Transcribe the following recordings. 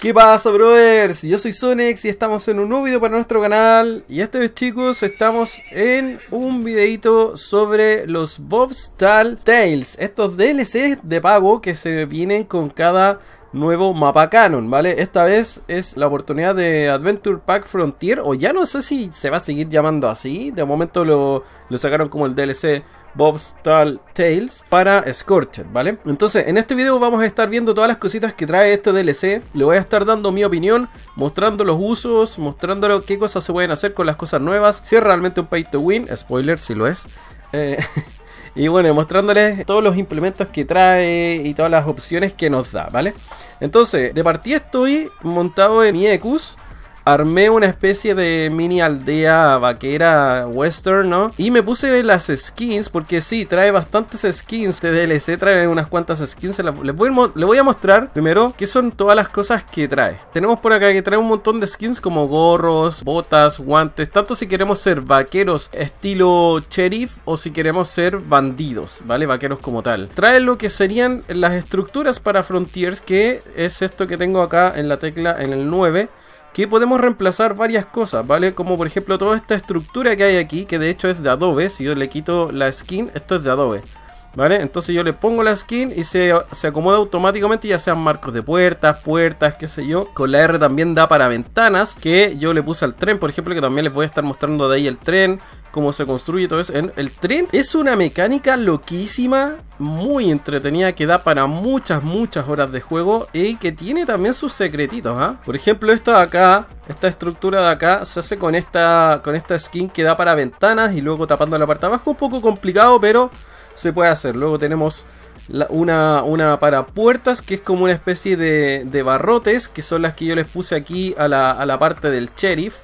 ¿Qué pasa, brothers? Yo soy Sonex y estamos en un nuevo video para nuestro canal. Y esta vez, chicos, estamos en un videito sobre los Bob's Tale Tales. Estos DLCs de pago que se vienen con cada nuevo mapa canon, ¿vale? Esta vez es la oportunidad de Adventure Pack Frontier, o ya no sé si se va a seguir llamando así. De momento lo sacaron como el DLC Bob's Tale Tales para Scorcher, ¿vale? Entonces, en este video vamos a estar viendo todas las cositas que trae este DLC. Le voy a estar dando mi opinión, mostrando los usos, mostrando qué cosas se pueden hacer con las cosas nuevas. Si es realmente un pay to win, spoiler si lo es. Eh, y bueno, mostrándoles todos los implementos que trae y todas las opciones que nos da, ¿vale? Entonces, de partida estoy montado en IECUS armé una especie de mini aldea vaquera western, ¿no? Y me puse las skins, porque sí, trae bastantes skins de este DLC, trae unas cuantas skins. Les voy, les voy a mostrar primero qué son todas las cosas que trae. Tenemos por acá que trae un montón de skins como gorros, botas, guantes, tanto si queremos ser vaqueros estilo sheriff o si queremos ser bandidos, ¿vale? Vaqueros como tal. Trae lo que serían las estructuras para Frontiers, que es esto que tengo acá en la tecla en el 9 que podemos reemplazar varias cosas, ¿vale? Como por ejemplo toda esta estructura que hay aquí, que de hecho es de Adobe, si yo le quito la skin, esto es de Adobe. ¿Vale? Entonces yo le pongo la skin y se, se, acomoda automáticamente, ya sean marcos de puertas, puertas, qué sé yo. Con la R también da para ventanas, que yo le puse al tren, por ejemplo, que también les voy a estar mostrando de ahí el tren, cómo se construye todo eso. El tren es una mecánica loquísima, muy entretenida, que da para muchas, muchas horas de juego y que tiene también sus secretitos. ¿ah? Por ejemplo, esto de acá, esta estructura de acá, se hace con esta, con esta skin que da para ventanas y luego tapando la parte abajo. Un poco complicado, pero se puede hacer. Luego tenemos una, una para puertas que es como una especie de, de barrotes, que son las que yo les puse aquí a la, a la parte del sheriff.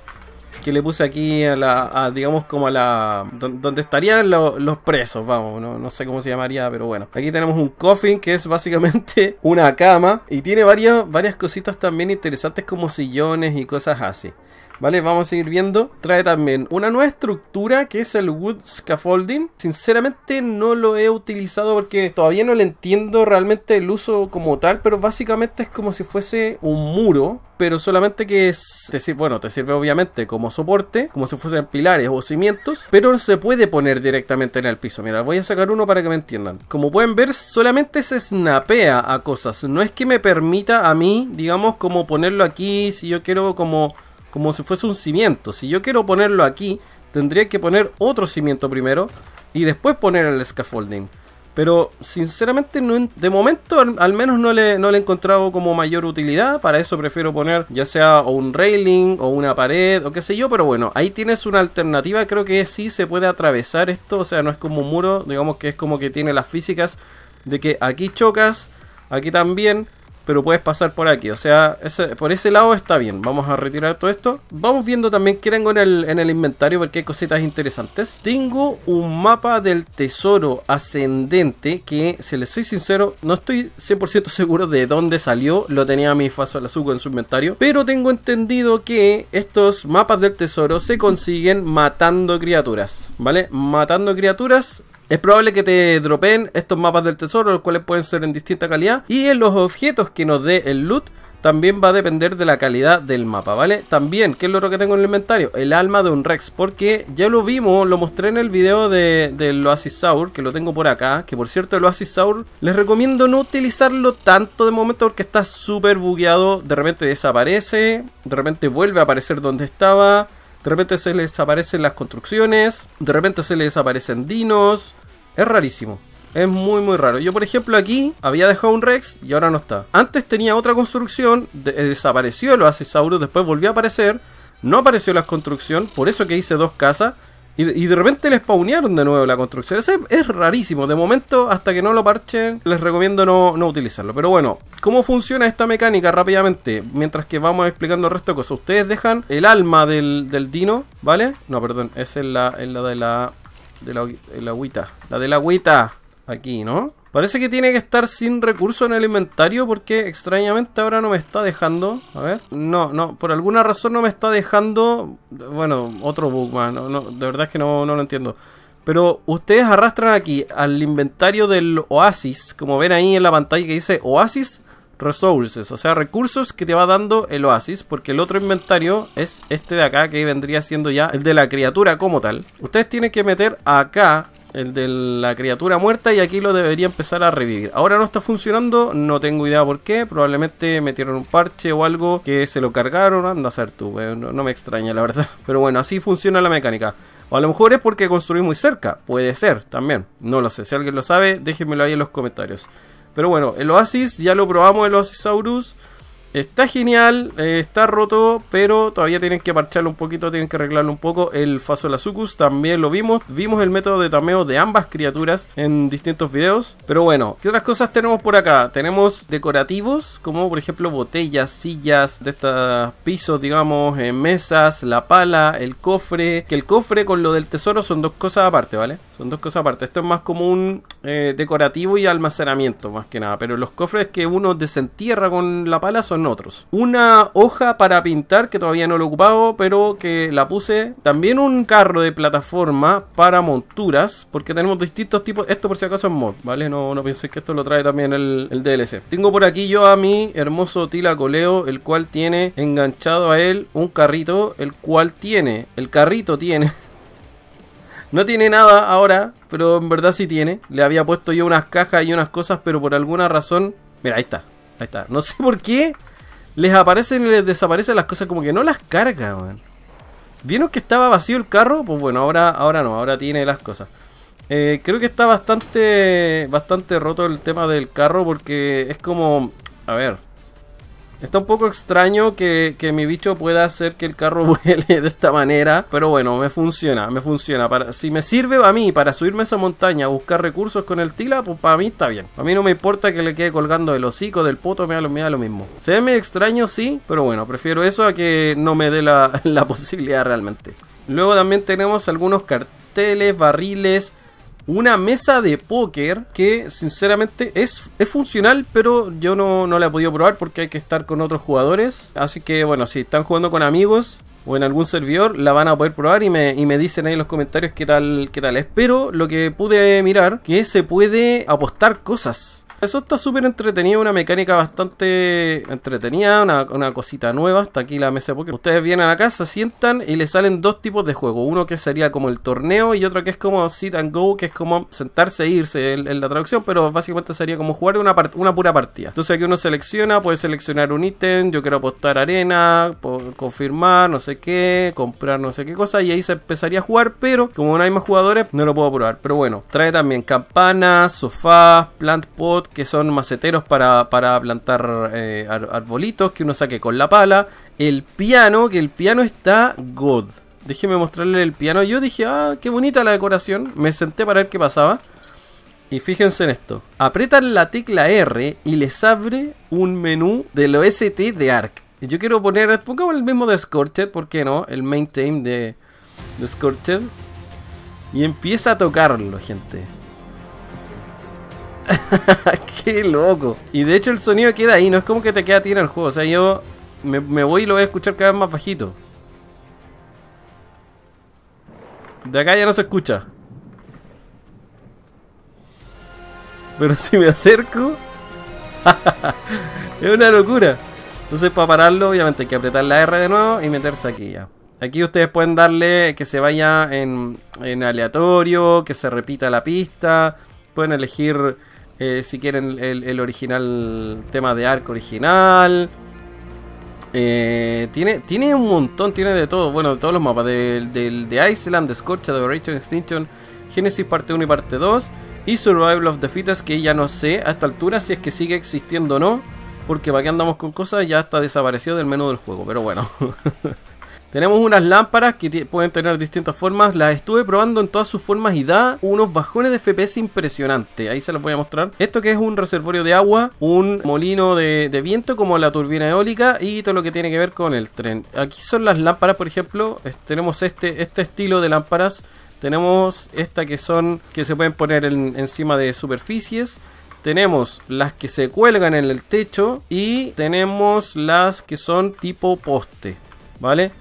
Que le puse aquí a la, a, digamos, como a la. donde estarían los presos, vamos, no, sé cómo se llamaría, pero bueno. Aquí tenemos un coffin que es básicamente una cama y tiene varias, varias cositas también interesantes como sillones y cosas así. ¿Vale? Vamos a seguir viendo. Trae también una nueva estructura que es el Wood Scaffolding. Sinceramente no lo he utilizado porque todavía no le entiendo realmente el uso como tal, pero básicamente es como si fuese un muro pero solamente que es, bueno, te sirve obviamente como soporte, como si fuesen pilares o cimientos, pero se puede poner directamente en el piso. Mira, voy a sacar uno para que me entiendan. Como pueden ver, solamente se snapea a cosas. No es que me permita a mí, digamos, como ponerlo aquí, si yo quiero como como si fuese un cimiento. Si yo quiero ponerlo aquí, tendría que poner otro cimiento primero y después poner el scaffolding. Pero sinceramente no, de momento al, menos no le, no le, he encontrado como mayor utilidad. Para eso prefiero poner ya sea un railing o una pared o qué sé yo. Pero bueno, ahí tienes una alternativa. Creo que sí se puede atravesar esto. O sea, no es como un muro. Digamos que es como que tiene las físicas de que aquí chocas, aquí también pero puedes pasar por aquí. O sea, por ese lado está bien. Vamos a retirar todo esto. Vamos viendo también qué tengo en el, inventario porque hay cositas interesantes. Tengo un mapa del tesoro ascendente que, si les soy sincero, no estoy 100% seguro de dónde salió. Lo tenía mi fasolazuco en su inventario. Pero tengo entendido que estos mapas del tesoro se consiguen matando criaturas. ¿Vale? Matando criaturas es probable que te dropeen estos mapas del tesoro, los cuales pueden ser en distinta calidad. Y en los objetos que nos dé el loot, también va a depender de la calidad del mapa, ¿vale? También, ¿qué es lo que tengo en el inventario? El alma de un Rex, porque ya lo vimos, lo mostré en el video de, del Oasis Sour, que lo tengo por acá, que por cierto el Oasis Sour les recomiendo no utilizarlo tanto de momento porque está súper bugueado, de repente desaparece, de repente vuelve a aparecer donde estaba, de repente se les aparecen las construcciones, de repente se les aparecen dinos, es rarísimo. Es muy muy raro. Yo por ejemplo aquí había dejado un Rex y ahora no está. Antes tenía otra construcción, eh, desapareció el Oasisaurus, después volvió a aparecer. No apareció la construcción, por eso que hice dos casas. Y, de, repente le spawnearon de nuevo la construcción. Ese es rarísimo. De momento, hasta que no lo parchen, les recomiendo no, utilizarlo. Pero bueno, ¿cómo funciona esta mecánica rápidamente? Mientras que vamos explicando el resto de cosas. Ustedes dejan el alma del, dino, ¿vale? No, perdón, es en la de la de la, la agüita. La de la agüita. Aquí, ¿no? Parece que tiene que estar sin recurso en el inventario porque extrañamente ahora no me está dejando. A ver. No, no, por alguna razón no me está dejando. Bueno, otro bug, no, de verdad es que no, no lo entiendo. Pero ustedes arrastran aquí al inventario del Oasis. Como ven ahí en la pantalla que dice Oasis resources, o sea, recursos que te va dando el oasis, porque el otro inventario es este de acá, que vendría siendo ya el de la criatura como tal. Ustedes tienen que meter acá el de la criatura muerta y aquí lo debería empezar a revivir. Ahora no está funcionando, no tengo idea por qué, probablemente metieron un parche o algo que se lo cargaron, anda a ser tú, no me extraña la verdad. Pero bueno, así funciona la mecánica. O a lo mejor es porque construí muy cerca, puede ser también, no lo sé, si alguien lo sabe, déjenmelo ahí en los comentarios. Pero bueno, el Oasis, ya lo probamos el Oasisaurus, Está genial, eh, está roto, pero todavía tienen que parcharlo un poquito, tienen que arreglarlo un poco. El Fasolazucus también lo vimos. Vimos el método de tameo de ambas criaturas en distintos videos. Pero bueno, ¿qué otras cosas tenemos por acá? Tenemos decorativos, como por ejemplo botellas, sillas, de estos pisos, digamos, eh, mesas, la pala, el cofre. Que el cofre con lo del tesoro son dos cosas aparte, ¿vale? Son dos cosas aparte. Esto es más como un eh, decorativo y almacenamiento, más que nada. Pero los cofres que uno desentierra con la pala son otros. Una hoja para pintar que todavía no lo he ocupado, pero que la puse. También un carro de plataforma para monturas, porque tenemos distintos tipos. Esto por si acaso es mod, ¿vale? No, no que esto lo trae también el, el DLC. Tengo por aquí yo a mi hermoso Tila Coleo, el cual tiene enganchado a él un carrito, el cual tiene, el carrito tiene No tiene nada ahora, pero en verdad sí tiene. Le había puesto yo unas cajas y unas cosas, pero por alguna razón. Mira, ahí está. Ahí está. No sé por qué les aparecen y les desaparecen las cosas, como que no las carga, weón. ¿Vieron que estaba vacío el carro? Pues bueno, ahora, ahora no, ahora tiene las cosas. Eh, creo que está bastante, bastante roto el tema del carro porque es como. A ver. Está un poco extraño que, mi bicho pueda hacer que el carro vuele de esta manera, pero bueno, me funciona, me funciona. Para, si me sirve a mí para subirme a esa montaña, buscar recursos con el tila, pues para mí está bien. A mí no me importa que le quede colgando el hocico del poto, me da lo, lo mismo. Se ve extraño, sí, pero bueno, prefiero eso a que no me dé la, la posibilidad realmente. Luego también tenemos algunos carteles, barriles una mesa de póker que sinceramente es, es funcional, pero yo no, la he podido probar porque hay que estar con otros jugadores. Así que bueno, si están jugando con amigos, o en algún servidor la van a poder probar y me, y me, dicen ahí en los comentarios qué tal, qué tal espero lo que pude mirar que se puede apostar cosas. Eso está súper entretenido, una mecánica bastante entretenida, una, cosita nueva. hasta aquí la mesa de Pokémon. Ustedes vienen acá, se sientan y les salen dos tipos de juego. Uno que sería como el torneo y otro que es como sit and go, que es como sentarse e irse en, la traducción, pero básicamente sería como jugar una, una pura partida. Entonces aquí uno selecciona, puede seleccionar un ítem, yo quiero apostar arena, confirmar, no sé qué, comprar no sé qué cosa y ahí se empezaría a jugar, pero como no hay más jugadores, no lo puedo probar. Pero bueno, trae también campanas, sofás, plant pot que son maceteros para, plantar eh, arbolitos que uno saque con la pala. El piano, que el piano está God. Déjeme mostrarle el piano. Yo dije, ah, qué bonita la decoración. Me senté para ver qué pasaba. Y fíjense en esto. Apretan la tecla R y les abre un menú del OST de ARC. Yo quiero poner, pongamos el mismo de Scorched, ¿por qué no? El main theme de, de Scorched. Y empieza a tocarlo, gente. Qué loco. Y de hecho el sonido queda ahí, no es como que te queda en el juego. O sea, yo me, voy y lo voy a escuchar cada vez más bajito. De acá ya no se escucha. Pero si me acerco... es una locura. Entonces para pararlo obviamente hay que apretar la R de nuevo y meterse aquí ya. Aquí ustedes pueden darle que se vaya en, en aleatorio, que se repita la pista. Pueden elegir eh, si quieren el, original tema de arco original. Eh, tiene, tiene un montón, tiene de todo. Bueno, de todos los mapas. Del de, de, Iceland, de Scorch, de Operation Extinction, Genesis parte 1 y parte 2. Y Survival of the Fittest, que ya no sé a esta altura si es que sigue existiendo o no. Porque para que andamos con cosas, ya está desaparecido del menú del juego. Pero bueno. Tenemos unas lámparas que pueden tener distintas formas. Las estuve probando en todas sus formas y da unos bajones de FPS impresionante. Ahí se los voy a mostrar. Esto que es un reservorio de agua, un molino de, viento como la turbina eólica y todo lo que tiene que ver con el tren. Aquí son las lámparas, por ejemplo. Tenemos este, este estilo de lámparas. Tenemos esta que son que se pueden poner encima de superficies. Tenemos las que se cuelgan en el techo y tenemos las que son tipo poste, ¿vale?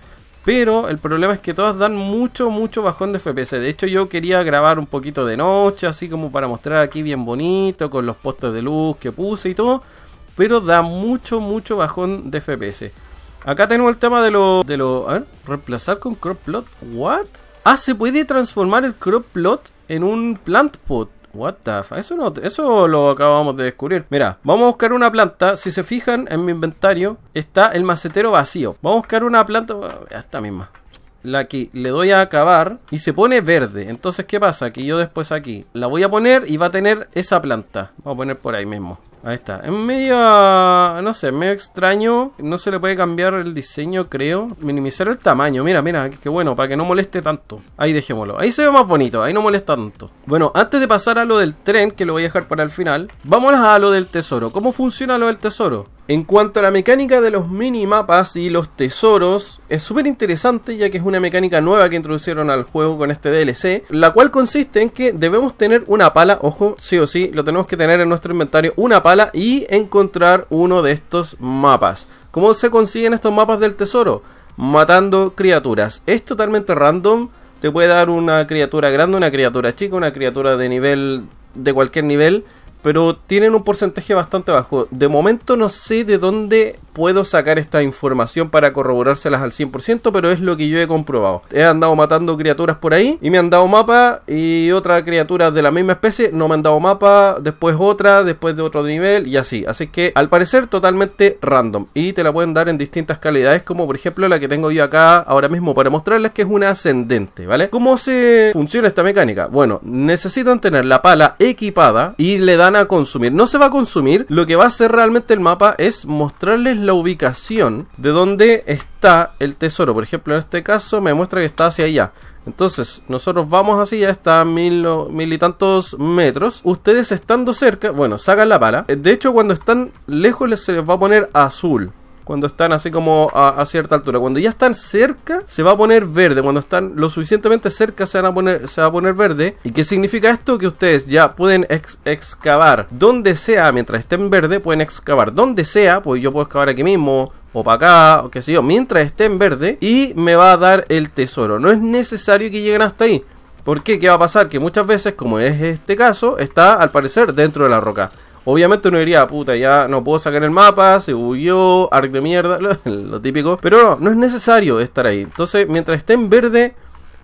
Pero el problema es que todas dan mucho, mucho bajón de FPS. De hecho, yo quería grabar un poquito de noche, así como para mostrar aquí bien bonito, con los postes de luz que puse y todo. Pero da mucho, mucho bajón de FPS. Acá tenemos el tema de lo... De lo a ver, reemplazar con crop plot. ¿What? Ah, se puede transformar el crop plot en un plant pot. What the fuck? Eso, no, eso lo acabamos de descubrir. Mira, vamos a buscar una planta. Si se fijan en mi inventario, está el macetero vacío. Vamos a buscar una planta. Ah, esta misma. La que le doy a acabar y se pone verde. Entonces, ¿qué pasa? Que yo después aquí la voy a poner y va a tener esa planta. Vamos a poner por ahí mismo. Ahí está. Es medio. No sé, medio extraño. No se le puede cambiar el diseño, creo. Minimizar el tamaño. Mira, mira, qué bueno, para que no moleste tanto. Ahí dejémoslo. Ahí se ve más bonito, ahí no molesta tanto. Bueno, antes de pasar a lo del tren, que lo voy a dejar para el final, vámonos a lo del tesoro. ¿Cómo funciona lo del tesoro? En cuanto a la mecánica de los mini mapas y los tesoros, es súper interesante ya que es una mecánica nueva que introdujeron al juego con este DLC, la cual consiste en que debemos tener una pala, ojo, sí o sí, lo tenemos que tener en nuestro inventario, una pala y encontrar uno de estos mapas. ¿Cómo se consiguen estos mapas del tesoro? Matando criaturas. Es totalmente random. Te puede dar una criatura grande, una criatura chica, una criatura de nivel. de cualquier nivel. Pero tienen un porcentaje bastante bajo. De momento no sé de dónde puedo sacar esta información para corroborárselas al 100%, pero es lo que yo he comprobado. He andado matando criaturas por ahí y me han dado mapa y otra criatura de la misma especie no me han dado mapa, después otra, después de otro nivel y así. Así que al parecer totalmente random y te la pueden dar en distintas calidades como por ejemplo la que tengo yo acá ahora mismo para mostrarles que es una ascendente, ¿vale? ¿Cómo se funciona esta mecánica? Bueno, necesitan tener la pala equipada y le dan a consumir. No se va a consumir, lo que va a hacer realmente el mapa es mostrarles la ubicación de dónde está el tesoro. Por ejemplo, en este caso me muestra que está hacia allá. Entonces, nosotros vamos así, ya está a mil, mil, y tantos metros. Ustedes estando cerca, bueno, sacan la pala. De hecho, cuando están lejos se les va a poner azul cuando están así como a, cierta altura. Cuando ya están cerca, se va a poner verde. Cuando están lo suficientemente cerca, se, van a poner, se va a poner verde. ¿Y qué significa esto? Que ustedes ya pueden excavar donde sea, mientras estén verde, pueden excavar donde sea. Pues yo puedo excavar aquí mismo, o para acá, o qué sé yo, mientras estén verde, y me va a dar el tesoro. No es necesario que lleguen hasta ahí. ¿Por qué? ¿Qué va a pasar? Que muchas veces, como es este caso, está al parecer dentro de la roca. Obviamente uno diría, puta, ya no puedo sacar el mapa, se bugueó, arc de mierda, lo, típico. Pero no, no es necesario estar ahí. Entonces, mientras esté en verde,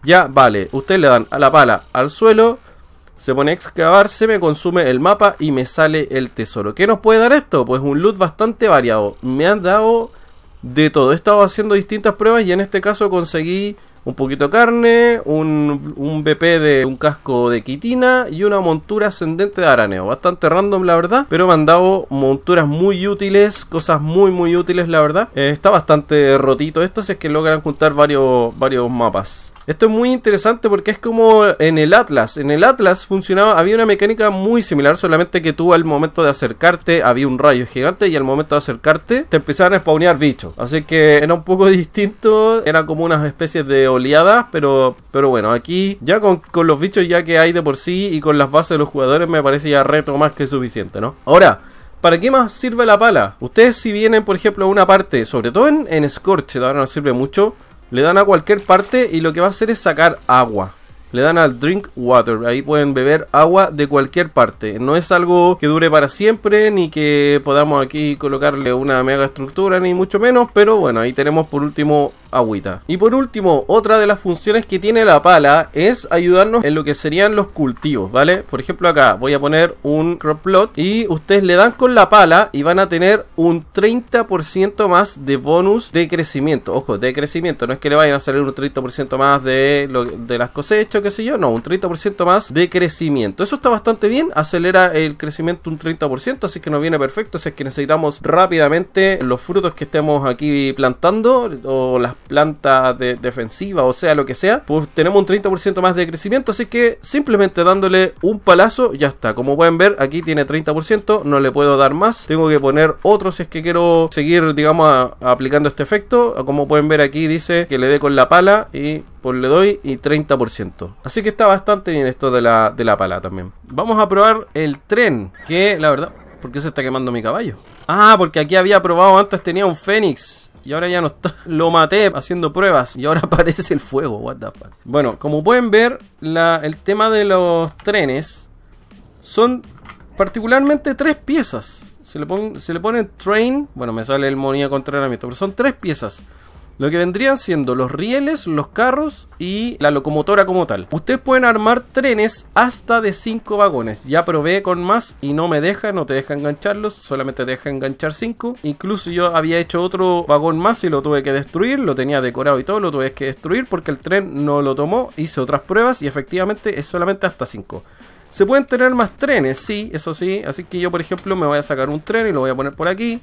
ya vale. Ustedes le dan a la pala al suelo, se pone a excavar, se me consume el mapa y me sale el tesoro. ¿Qué nos puede dar esto? Pues un loot bastante variado. Me han dado de todo. He estado haciendo distintas pruebas y en este caso conseguí un poquito de carne, un, un BP de un casco de quitina y una montura ascendente de araneo. Bastante random, la verdad, pero me han dado monturas muy útiles, cosas muy, muy útiles, la verdad. Eh, está bastante rotito esto, si es que logran juntar varios, varios mapas. Esto es muy interesante porque es como en el Atlas. En el Atlas funcionaba, había una mecánica muy similar, solamente que tú al momento de acercarte había un rayo gigante y al momento de acercarte te empezaban a spawnear bichos. Así que era un poco distinto, era como unas especies de oleadas, pero, pero bueno, aquí ya con, los bichos ya que hay de por sí y con las bases de los jugadores me parece ya reto más que suficiente, ¿no? Ahora, ¿Para qué más sirve la pala? Ustedes si vienen, por ejemplo, a una parte, sobre todo en, en Scorch, ahora no sirve mucho, le dan a cualquier parte y lo que va a hacer es sacar agua. Le dan al drink water. Ahí pueden beber agua de cualquier parte. No es algo que dure para siempre, ni que podamos aquí colocarle una mega estructura, ni mucho menos. Pero bueno, ahí tenemos por último agüita. Y por último, otra de las funciones que tiene la pala es ayudarnos en lo que serían los cultivos, ¿vale? Por ejemplo acá voy a poner un crop plot y ustedes le dan con la pala y van a tener un 30% más de bonus de crecimiento. Ojo, de crecimiento, no es que le vayan a salir un 30% más de, de las cosechas, qué sé yo, no, un 30% más de crecimiento. Eso está bastante bien, acelera el crecimiento un 30%, así que nos viene perfecto, si es que necesitamos rápidamente los frutos que estemos aquí plantando o las planta defensiva, o sea, lo que sea, pues tenemos un 30% más de crecimiento. Así que simplemente dándole un palazo, ya está. Como pueden ver, aquí tiene 30%, no le puedo dar más. Tengo que poner otro si es que quiero seguir, digamos, aplicando este efecto. Como pueden ver aquí dice que le dé con la pala y pues le doy y 30%. Así que está bastante bien esto de la, de la pala también. Vamos a probar el tren, que la verdad... porque se está quemando mi caballo? Ah, porque aquí había probado antes, tenía un fénix. Y ahora ya no está. Lo maté haciendo pruebas y ahora aparece el fuego. What the fuck. Bueno, como pueden ver, el tema de los trenes son particularmente tres piezas. Se le, se le pone train. Bueno, me sale el monía herramienta. pero son tres piezas. Lo que vendrían siendo los rieles, los carros y la locomotora como tal. Ustedes pueden armar trenes hasta de 5 vagones. Ya probé con más y no me deja, no te deja engancharlos, solamente te deja enganchar 5. Incluso yo había hecho otro vagón más y lo tuve que destruir, lo tenía decorado y todo, lo tuve que destruir porque el tren no lo tomó. Hice otras pruebas y efectivamente es solamente hasta 5. Se pueden tener más trenes, sí, eso sí. Así que yo, por ejemplo, me voy a sacar un tren y lo voy a poner por aquí.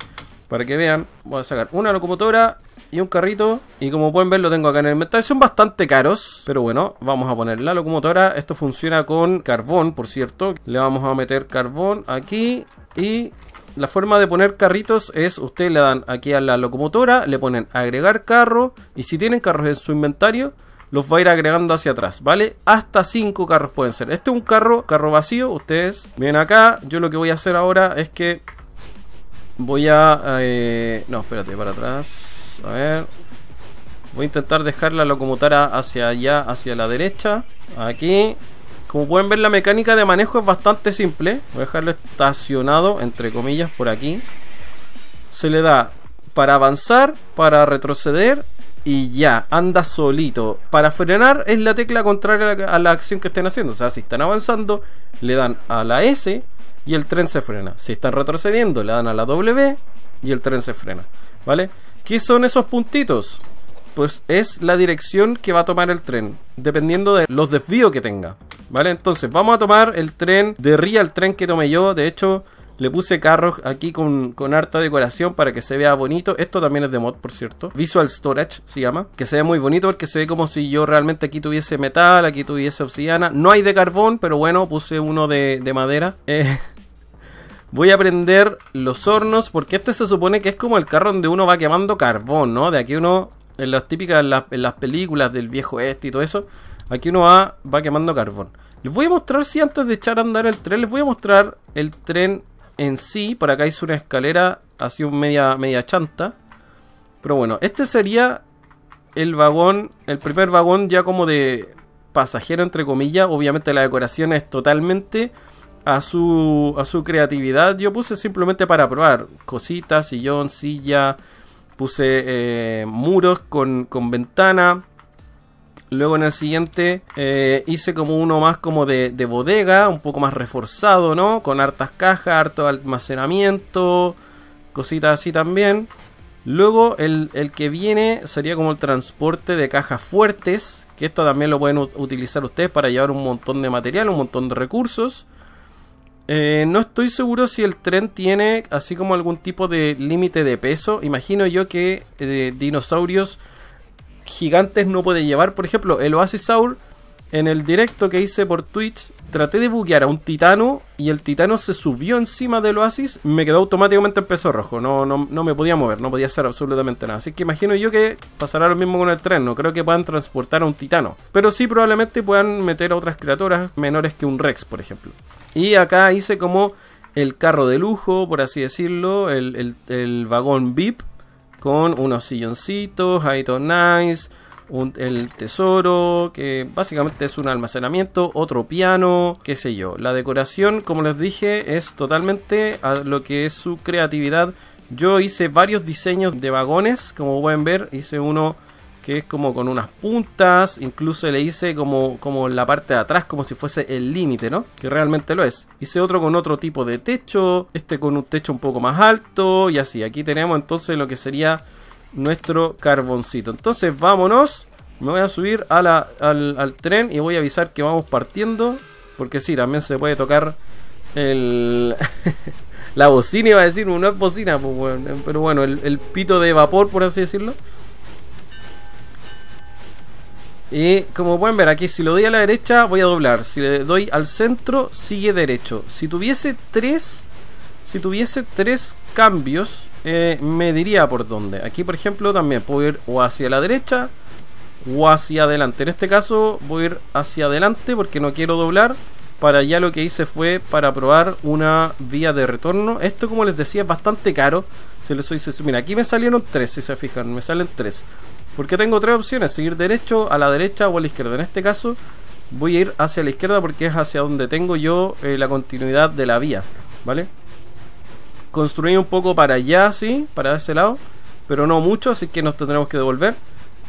Para que vean, voy a sacar una locomotora y un carrito. Y como pueden ver, lo tengo acá en el inventario. Son bastante caros, pero bueno, vamos a poner la locomotora. Esto funciona con carbón, por cierto. Le vamos a meter carbón aquí y la forma de poner carritos es ustedes le dan aquí a la locomotora, le ponen agregar carro y si tienen carros en su inventario los va a ir agregando hacia atrás, ¿vale? Hasta 5 carros pueden ser. Este es un carro, carro vacío, ustedes ven acá, yo lo que voy a hacer ahora es que Voy a... Eh, no, espérate, para atrás. A ver. Voy a intentar dejar la locomotora hacia allá, hacia la derecha. Aquí. Como pueden ver, la mecánica de manejo es bastante simple. Voy a dejarlo estacionado, entre comillas, por aquí. Se le da para avanzar, para retroceder y ya, anda solito. Para frenar es la tecla contraria a la acción que estén haciendo. O sea, si están avanzando, le dan a la S y el tren se frena. Si están retrocediendo, le dan a la W y el tren se frena. ¿Vale? ¿Qué son esos puntitos? Pues es la dirección que va a tomar el tren, dependiendo de los desvíos que tenga. ¿Vale? Entonces, vamos a tomar el tren de ría, el tren que tomé yo. De hecho, le puse carros aquí con, harta decoración para que se vea bonito. Esto también es de mod, por cierto. Visual Storage se llama. Que se ve muy bonito porque se ve como si yo realmente aquí tuviese metal, aquí tuviese obsidiana. No hay de carbón, pero bueno, puse uno de, madera. Eh, voy a prender los hornos porque este se supone que es como el carro donde uno va quemando carbón, ¿no? De aquí uno, en las típicas, en las, películas del viejo este y todo eso, aquí uno va, va quemando carbón. Les voy a mostrar, si antes de echar a andar el tren, les voy a mostrar el tren en sí, por acá hice una escalera así un media, media chanta. Pero bueno, este sería el vagón, el primer vagón ya como de pasajero entre comillas. Obviamente la decoración es totalmente a su, a su creatividad. Yo puse simplemente para probar cositas, sillón, silla. Puse eh, muros con, con ventana. Luego en el siguiente eh, hice como uno más como de, bodega, un poco más reforzado, ¿no? Con hartas cajas, harto almacenamiento, cositas así también. Luego el, que viene sería como el transporte de cajas fuertes, que esto también lo pueden utilizar ustedes para llevar un montón de material, un montón de recursos. Eh, no estoy seguro si el tren tiene así como algún tipo de límite de peso. Imagino yo que eh, dinosaurios gigantes no puede llevar. Por ejemplo, el Oasis Saur. en el directo que hice por Twitch, traté de buguear a un titano y el titano se subió encima del Oasis, me quedó automáticamente en peso rojo. No, no, me podía mover, no podía hacer absolutamente nada. Así que imagino yo que pasará lo mismo con el tren. No creo que puedan transportar a un titano. Pero sí probablemente puedan meter a otras criaturas menores que un Rex, por ejemplo. Y acá hice como el carro de lujo, por así decirlo, el, el vagón VIP con unos silloncitos, hay todo nice, el tesoro, que básicamente es un almacenamiento, otro piano, qué sé yo. La decoración, como les dije, es totalmente a lo que es su creatividad. Yo hice varios diseños de vagones, como pueden ver, hice uno que es como con unas puntas, incluso le hice como, como la parte de atrás, como si fuese el límite, ¿no? Que realmente lo es. Hice otro con otro tipo de techo, este con un techo un poco más alto y así. Aquí tenemos entonces lo que sería nuestro carboncito. Entonces vámonos, me voy a subir al, tren y voy a avisar que vamos partiendo, porque sí, también se puede tocar el... la bocina iba a decir, no es bocina, pues, pero bueno, el pito de vapor, por así decirlo. Y como pueden ver aquí, si lo doy a la derecha voy a doblar. Si le doy al centro, sigue derecho. Si tuviese tres, si tuviese tres cambios, eh, me diría por dónde. Aquí, por ejemplo, también puedo ir o hacia la derecha o hacia adelante. En este caso voy a ir hacia adelante porque no quiero doblar. Para allá lo que hice fue para probar una vía de retorno. Esto, como les decía, es bastante caro. Si les soy mira, aquí me salieron tres, si se fijan, me salen tres. Porque tengo tres opciones, seguir derecho, a la derecha o a la izquierda. En este caso voy a ir hacia la izquierda porque es hacia donde tengo yo eh, la continuidad de la vía, ¿vale? Construir un poco para allá, sí, para ese lado, pero no mucho, así que nos tendremos que devolver.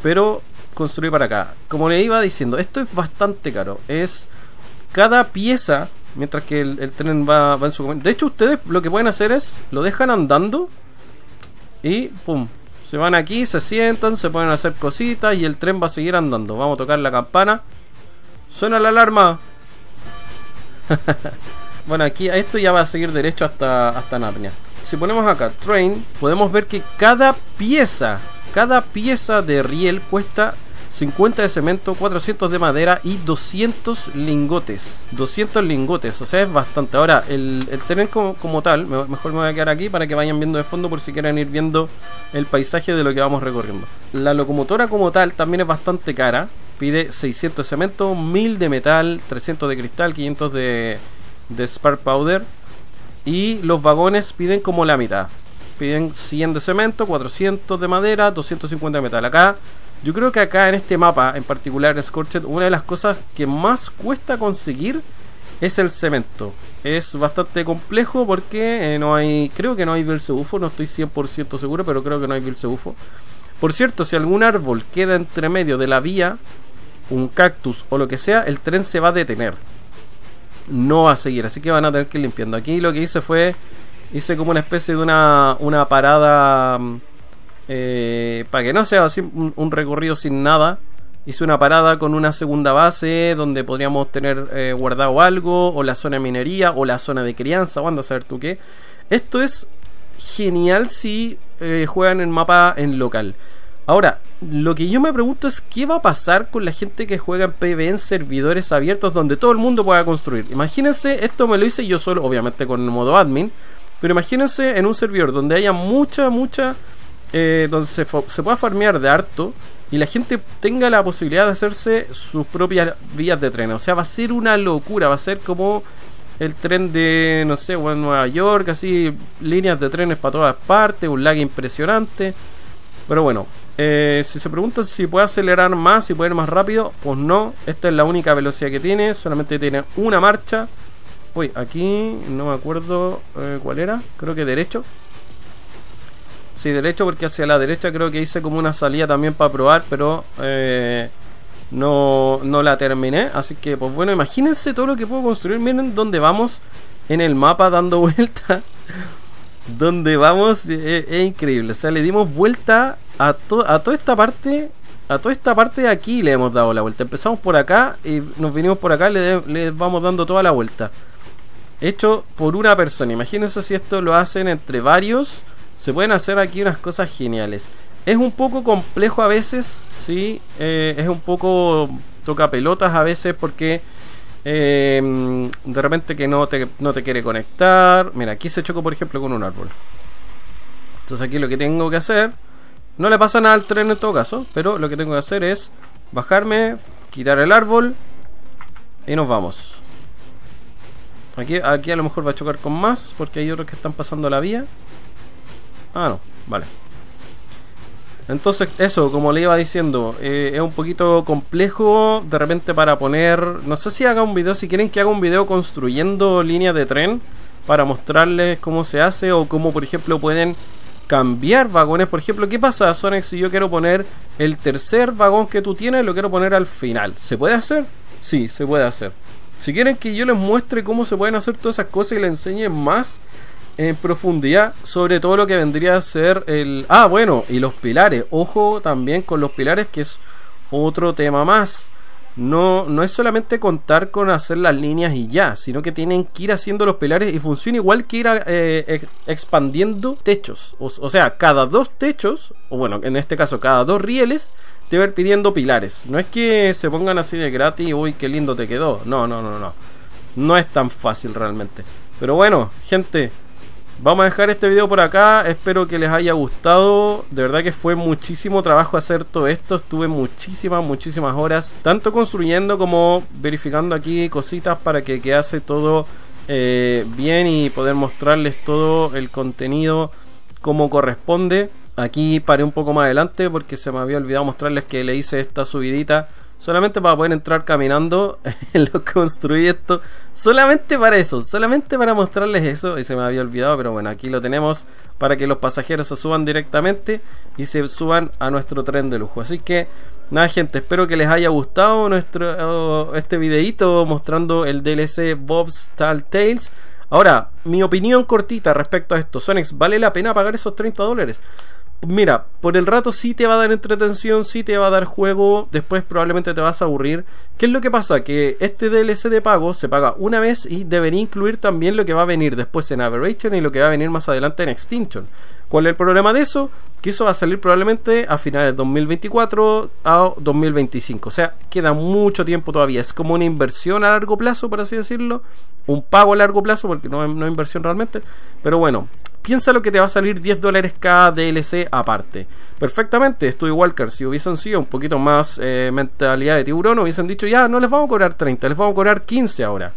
Pero construir para acá. Como le iba diciendo, esto es bastante caro. Es cada pieza, mientras que el, tren va, en su... De hecho, ustedes lo que pueden hacer es, lo dejan andando y ¡pum! Se van aquí, se sientan, se ponen a hacer cositas y el tren va a seguir andando. Vamos a tocar la campana. ¡Suena la alarma! bueno, aquí esto ya va a seguir derecho hasta, hasta Narnia. Si ponemos acá train, podemos ver que cada pieza, cada pieza de riel cuesta 50 de cemento, 400 de madera y 200 lingotes. 200 lingotes, o sea, es bastante. Ahora, el, tren como, tal, mejor me voy a quedar aquí para que vayan viendo de fondo por si quieren ir viendo el paisaje de lo que vamos recorriendo. La locomotora como tal también es bastante cara. Pide 600 de cemento, 1000 de metal, 300 de cristal, 500 de, de spark powder. Y los vagones piden como la mitad. Piden 100 de cemento, 400 de madera, 250 de metal. Acá yo creo que acá en este mapa, en particular en Scorched, una de las cosas que más cuesta conseguir es el cemento. Es bastante complejo porque eh, no hay, creo que no hay bufo, no estoy 100% seguro, pero creo que no hay bufo. Por cierto, si algún árbol queda entre medio de la vía, un cactus o lo que sea, el tren se va a detener. No va a seguir, así que van a tener que ir limpiando. Aquí lo que hice fue, hice como una especie de una, una parada mm, eh, para que no sea así un, recorrido sin nada. Hice una parada con una segunda base donde podríamos tener eh, guardado algo, o la zona de minería, o la zona de crianza, cuando a saber tú qué. Esto es genial si eh, juegan en mapa en local. Ahora, lo que yo me pregunto es qué va a pasar con la gente que juega en PvE en servidores abiertos donde todo el mundo pueda construir. Imagínense, esto me lo hice yo solo, obviamente con el modo admin, pero imagínense en un servidor donde haya mucha, mucha eh, donde se, pueda farmear de harto y la gente tenga la posibilidad de hacerse sus propias vías de tren. O sea, va a ser una locura, va a ser como el tren de, no sé, Nueva York, así, líneas de trenes para todas partes, un lag impresionante. Pero bueno, eh, si se preguntan si puede acelerar más, y puede ir más rápido, pues no, esta es la única velocidad que tiene, solamente tiene una marcha. Uy, aquí no me acuerdo eh, cuál era, creo que derecho. Sí, derecho porque hacia la derecha creo que hice como una salida también para probar, pero eh, no, la terminé. Así que, pues bueno, imagínense todo lo que puedo construir. Miren dónde vamos en el mapa dando vuelta. Dónde vamos e, e, es, increíble. O sea, le dimos vuelta a, a toda esta parte. A toda esta parte de aquí le hemos dado la vuelta. Empezamos por acá y nos vinimos por acá y le vamos dando toda la vuelta. Hecho por una persona. Imagínense si esto lo hacen entre varios se pueden hacer aquí unas cosas geniales. Es un poco complejo a veces, sí, eh, es un poco toca pelotas a veces porque eh, de repente que no te, no te quiere conectar. Mira, aquí se chocó por ejemplo con un árbol. Entonces aquí lo que tengo que hacer, no le pasa nada al tren en todo caso, pero lo que tengo que hacer es bajarme, quitar el árbol y nos vamos. Aquí, aquí a lo mejor va a chocar con más porque hay otros que están pasando la vía. Ah, no, vale. Entonces, eso, como le iba diciendo, eh, es un poquito complejo de repente para poner. No sé si haga un video, si quieren que haga un video construyendo líneas de tren para mostrarles cómo se hace o cómo, por ejemplo, pueden cambiar vagones. Por ejemplo, ¿qué pasa, Sonic, si yo quiero poner el tercer vagón que tú tienes, lo quiero poner al final? ¿Se puede hacer? Sí, se puede hacer. Si quieren que yo les muestre cómo se pueden hacer todas esas cosas y les enseñe más, en profundidad sobre todo lo que vendría a ser el... Ah, bueno, y los pilares. Ojo también con los pilares, que es otro tema más. No, no es solamente contar con hacer las líneas y ya, sino que tienen que ir haciendo los pilares y funciona igual que ir eh, expandiendo techos. O, sea, cada dos techos, o bueno, en este caso cada dos rieles, te va ir pidiendo pilares. No es que se pongan así de gratis, uy, qué lindo te quedó. No, no, no, no. No es tan fácil realmente. Pero bueno, gente, Vamos a dejar este video por acá, espero que les haya gustado, de verdad que fue muchísimo trabajo hacer todo esto, estuve muchísimas, muchísimas horas, tanto construyendo como verificando aquí cositas para que quede todo eh, bien y poder mostrarles todo el contenido como corresponde. Aquí paré un poco más adelante porque se me había olvidado mostrarles que le hice esta subidita solamente para poder entrar caminando en lo construí esto. Solamente para eso, solamente para mostrarles eso. Y se me había olvidado, pero bueno, aquí lo tenemos para que los pasajeros se suban directamente y se suban a nuestro tren de lujo. Así que Nada gente, espero que les haya gustado nuestro este videito mostrando el DLC Bob's Tall Tales. Ahora, mi opinión cortita respecto a esto, Sonex, ¿vale la pena pagar esos 30 dólares? mira, por el rato sí te va a dar entretención, sí te va a dar juego, después probablemente te vas a aburrir. ¿Qué es lo que pasa? Que este DLC de pago se paga una vez y debería incluir también lo que va a venir después en Aberration y lo que va a venir más adelante en Extinction. ¿Cuál es el problema de eso? Que eso va a salir probablemente a finales de 2024 a 2025. O sea, queda mucho tiempo todavía. Es como una inversión a largo plazo, por así decirlo. Un pago a largo plazo, porque no, no es inversión realmente. Pero bueno, piensa lo que te va a salir 10 dólares cada DLC aparte. Perfectamente, estoy Walker, si hubiesen sido un poquito más eh, mentalidad de tiburón, hubiesen dicho, ya, no les vamos a cobrar 30, les vamos a cobrar 15 ahora.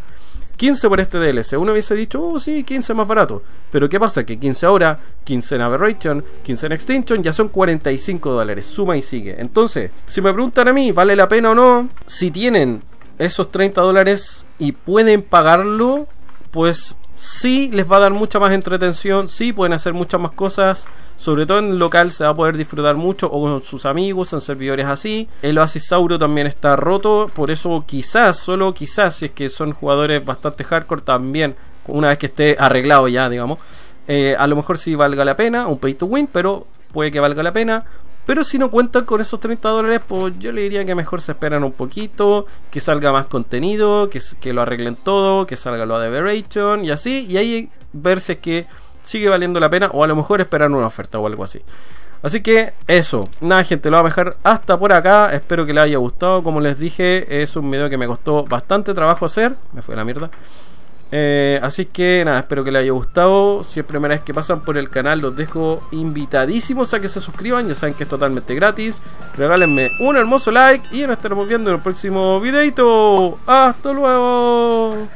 15 por este DLC. Uno hubiese dicho, oh sí, 15 es más barato. Pero ¿qué pasa? Que 15 ahora, 15 en Aberration, 15 en Extinction, ya son 45 dólares. Suma y sigue. Entonces, si me preguntan a mí, ¿vale la pena o no? Si tienen esos 30 dólares y pueden pagarlo, pues sí les va a dar mucha más entretención, sí pueden hacer muchas más cosas, sobre todo en local se va a poder disfrutar mucho o con sus amigos en servidores así. El Oasis también está roto, por eso quizás, solo quizás, si es que son jugadores bastante hardcore también, una vez que esté arreglado ya, digamos, eh, a lo mejor sí valga la pena, un pay to win, pero puede que valga la pena. Pero si no cuentan con esos 30 dólares, pues yo le diría que mejor se esperan un poquito, que salga más contenido, que, que lo arreglen todo, que salga lo de y así. Y ahí ver si es que sigue valiendo la pena o a lo mejor esperan una oferta o algo así. Así que eso, nada gente, lo voy a dejar hasta por acá, espero que les haya gustado, como les dije, es un video que me costó bastante trabajo hacer, me fue la mierda. Eh, así que nada, espero que les haya gustado. Si es primera vez que pasan por el canal, los dejo invitadísimos a que se suscriban. Ya saben que es totalmente gratis. Regálenme un hermoso like y nos estaremos viendo en el próximo videito. ¡Hasta luego!